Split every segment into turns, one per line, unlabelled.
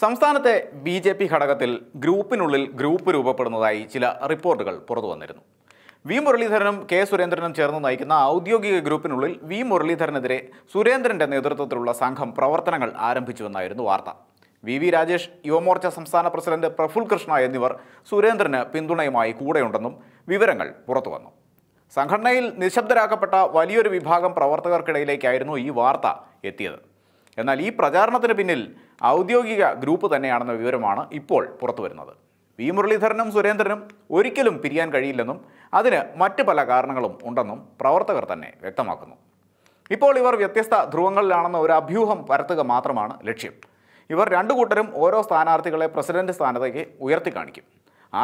സംസ്ഥാനത്തെ B J P ഘടകത്തിൽ ഗ്രൂപ്പിനുള്ളിൽ group രൂപപ്പെടുന്നതായി ചില റിപ്പോർട്ടുകൾ പുറത്തു വന്നിരുന്നു വി മുരളീധരനും കെ സുരേന്ദ്രനും ചേർന്ന് നയിക്കുന്ന ഔദ്യോഗിക ഗ്രൂപ്പിനുള്ളിൽ വി മുരളീധരനെതിരെ സുരേന്ദ്രന്റെ നേതൃത്വത്തിലുള്ള സംഘം പ്രവർത്തനങ്ങൾ ആരംഭിച്ചുവെന്നായിരുന്നു വാർത്ത വി വി രാജേഷ് യുവമോർച്ച സംസ്ഥാന പ്രസിഡന്റ് പ്രഫുൽ കൃഷ്ണ എന്നിവർ സുരേന്ദ്രന് പിന്തുണയുമായി കൂടെയുണ്ടെന്നും വിവരങ്ങൾ പുറത്തു വന്നു സംഘടനയിൽ നിശബ്ദരാക്കപ്പെട്ട വലിയൊരു വിഭാഗം പ്രവർത്തകർക്കിടയിലേക്കായിരുന്നു ഈ വാർത്ത എത്തിയത് എന്നാൽ ഈ പ്രചാരണത്തിന് പിന്നിൽ ഔദ്യോഗിക ഗ്രൂപ്പ് തന്നെയാണെന്ന വിവരമാണ് ഇപ്പോൾ പുറത്തു വരുന്നത് വി മുരളീധരനും സുരേന്ദ്രനും ഒരിക്കലും പിരിയാൻ കഴിയില്ലെന്നും അതിന് മറ്റ് പല കാരണങ്ങളും ഉണ്ടെന്നും പ്രവർത്തകർ തന്നെ വ്യക്തമാക്കുന്നു ഇപ്പോൾ ഇവർ വ്യത്യസ്ത ധ്രുവങ്ങളിലാണെന്ന ഒരു അഭ്യൂഹം പരത്തുക മാത്രമാണ് ലക്ഷ്യം ഇവർ രണ്ടു കൂട്ടരും ഓരോ സ്ഥാനാർത്ഥികളെ പ്രസിഡന്റ് സ്ഥാനത്തേക്ക് ഉയർത്തി കാണിക്കും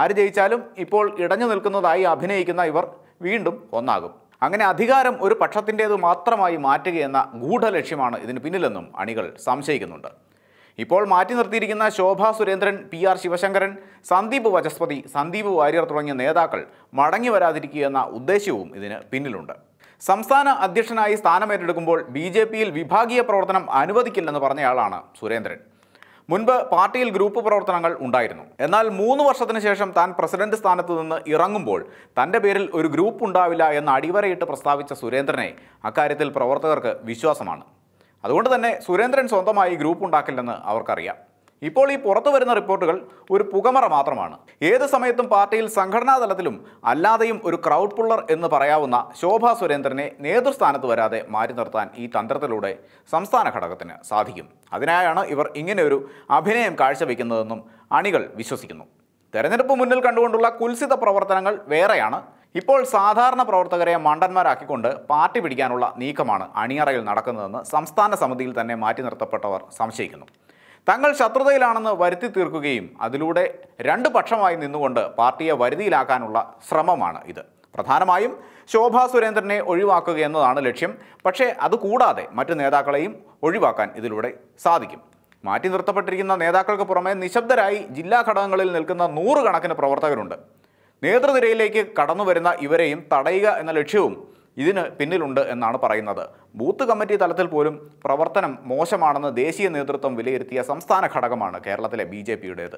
ആര് ജയിച്ചാലും ഇപ്പോൾ ഇടഞ്ഞു നിൽക്കുന്നതായി അഭിനയിക്കുന്ന ഇവർ വീണ്ടും ഒന്നാകും അങ്ങനെ അധികാരം ഒരു പക്ഷത്തിൻ്റേത് മാത്രമായി മാറ്റുകയെന്ന ഗൂഢലക്ഷ്യമാണ് ഇതിന് പിന്നിലെന്നും അണികൾ സംശയിക്കുന്നുണ്ട് ഇപ്പോൾ മാറ്റി നിർത്തിയിരിക്കുന്ന ശോഭ സുരേന്ദ്രൻ പി ആർ ശിവശങ്കരൻ സന്ദീപ് വചസ്പതി സന്ദീപ് വാര്യർ തുടങ്ങിയ നേതാക്കൾ മടങ്ങി വരാതിരിക്കുകയെന്ന ഉദ്ദേശ്യവും ഇതിന് പിന്നിലുണ്ട് സംസ്ഥാന അധ്യക്ഷനായി സ്ഥാനമേറ്റെടുക്കുമ്പോൾ ബി ജെ പിയിൽ വിഭാഗീയ പ്രവർത്തനം അനുവദിക്കില്ലെന്ന് പറഞ്ഞയാളാണ് സുരേന്ദ്രൻ മുൻപ് പാർട്ടിയിൽ ഗ്രൂപ്പ് പ്രവർത്തനങ്ങൾ ഉണ്ടായിരുന്നു എന്നാൽ മൂന്ന് വർഷത്തിന് ശേഷം താൻ പ്രസിഡന്റ് സ്ഥാനത്ത് നിന്ന് ഇറങ്ങുമ്പോൾ തന്റെ പേരിൽ ഒരു ഗ്രൂപ്പ് ഉണ്ടാവില്ല എന്ന് അടിവരയിട്ട് പ്രസ്താവിച്ച സുരേന്ദ്രനെ അക്കാര്യത്തിൽ പ്രവർത്തകർക്ക് വിശ്വാസമാണ് അതുകൊണ്ട് തന്നെ സുരേന്ദ്രൻ സ്വന്തമായി ഗ്രൂപ്പ് ഉണ്ടാക്കില്ലെന്ന് അവർക്കറിയാം ഇപ്പോൾ ഈ പുറത്തു വരുന്ന റിപ്പോർട്ടുകൾ ഒരു പുകമറ മാത്രമാണ് ഏത് സമയത്തും പാർട്ടിയിൽ സംഘടനാ തലത്തിലും അല്ലാതെയും ഒരു ക്രൗഡ് പുള്ളർ എന്ന് പറയാവുന്ന ശോഭാ സുരേന്ദ്രനെ നേതൃസ്ഥാനത്ത് വരാതെ മാറ്റി നിർത്താൻ ഈ തന്ത്രത്തിലൂടെ സംസ്ഥാന ഘടകത്തിന് സാധിക്കും അതിനായാണ് ഇവർ ഇങ്ങനെ ഒരു അഭിനയം കാഴ്ചവെക്കുന്നതെന്നും അണികൾ വിശ്വസിക്കുന്നു തെരഞ്ഞെടുപ്പ് മുന്നിൽ കണ്ടുകൊണ്ടുള്ള കുൽസിത പ്രവർത്തനങ്ങൾ വേറെയാണ് ഇപ്പോൾ സാധാരണ പ്രവർത്തകരെ മണ്ടന്മാരാക്കിക്കൊണ്ട് പാർട്ടി പിടിക്കാനുള്ള നീക്കമാണ് അണിയറയിൽ നടക്കുന്നതെന്ന് സംസ്ഥാന സമിതിയിൽ തന്നെ മാറ്റി നിർത്തപ്പെട്ടവർ സംശയിക്കുന്നു തങ്ങൾ ശത്രുതയിലാണെന്ന് വരുത്തി തീർക്കുകയും അതിലൂടെ രണ്ട് പക്ഷമായി നിന്നുകൊണ്ട് പാർട്ടിയെ വരുതിയിലാക്കാനുള്ള ശ്രമമാണ് ഇത് പ്രധാനമായും ശോഭാ സുരേന്ദ്രനെ ഒഴിവാക്കുക എന്നതാണ് ലക്ഷ്യം പക്ഷേ അതുകൂടാതെ മറ്റ് നേതാക്കളെയും ഒഴിവാക്കാൻ ഇതിലൂടെ സാധിക്കും മാറ്റി നിർത്തപ്പെട്ടിരിക്കുന്ന നേതാക്കൾക്ക് പുറമെ നിശബ്ദരായി ജില്ലാ ഘടകങ്ങളിൽ നിൽക്കുന്ന നൂറുകണക്കിന് പ്രവർത്തകരുണ്ട് നേതൃനിരയിലേക്ക് കടന്നു വരുന്ന ഇവരെയും തടയുക എന്ന ലക്ഷ്യവും ഇതിന് പിന്നിലുണ്ട് എന്നാണ് പറയുന്നത് ബൂത്ത് കമ്മിറ്റി തലത്തിൽ പോലും പ്രവർത്തനം മോശമാണെന്ന് ദേശീയ നേതൃത്വം വിലയിരുത്തിയ സംസ്ഥാന ഘടകമാണ് കേരളത്തിലെ ബി ജെ പിയുടേത്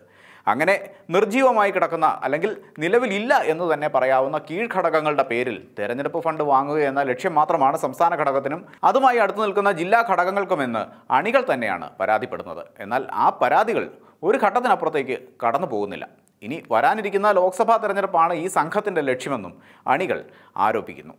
അങ്ങനെ നിർജീവമായി കിടക്കുന്ന അല്ലെങ്കിൽ നിലവിലില്ല എന്ന് തന്നെ പറയാവുന്ന കീഴ്ഘടകങ്ങളുടെ പേരിൽ തെരഞ്ഞെടുപ്പ് ഫണ്ട് വാങ്ങുക എന്ന ലക്ഷ്യം മാത്രമാണ് സംസ്ഥാന ഘടകത്തിനും അതുമായി അടുത്തു നിൽക്കുന്ന ജില്ലാ ഘടകങ്ങൾക്കുമെന്ന് അണികൾ തന്നെയാണ് പരാതിപ്പെടുന്നത് എന്നാൽ ആ പരാതികൾ ഒരു ഘട്ടത്തിനപ്പുറത്തേക്ക് കടന്നു പോകുന്നില്ല ഇനി വരാനിരിക്കുന്ന ലോക്സഭാ തെരഞ്ഞെടുപ്പാണ് ഈ സംഘത്തിൻ്റെ ലക്ഷ്യമെന്നും അണികൾ ആരോപിക്കുന്നു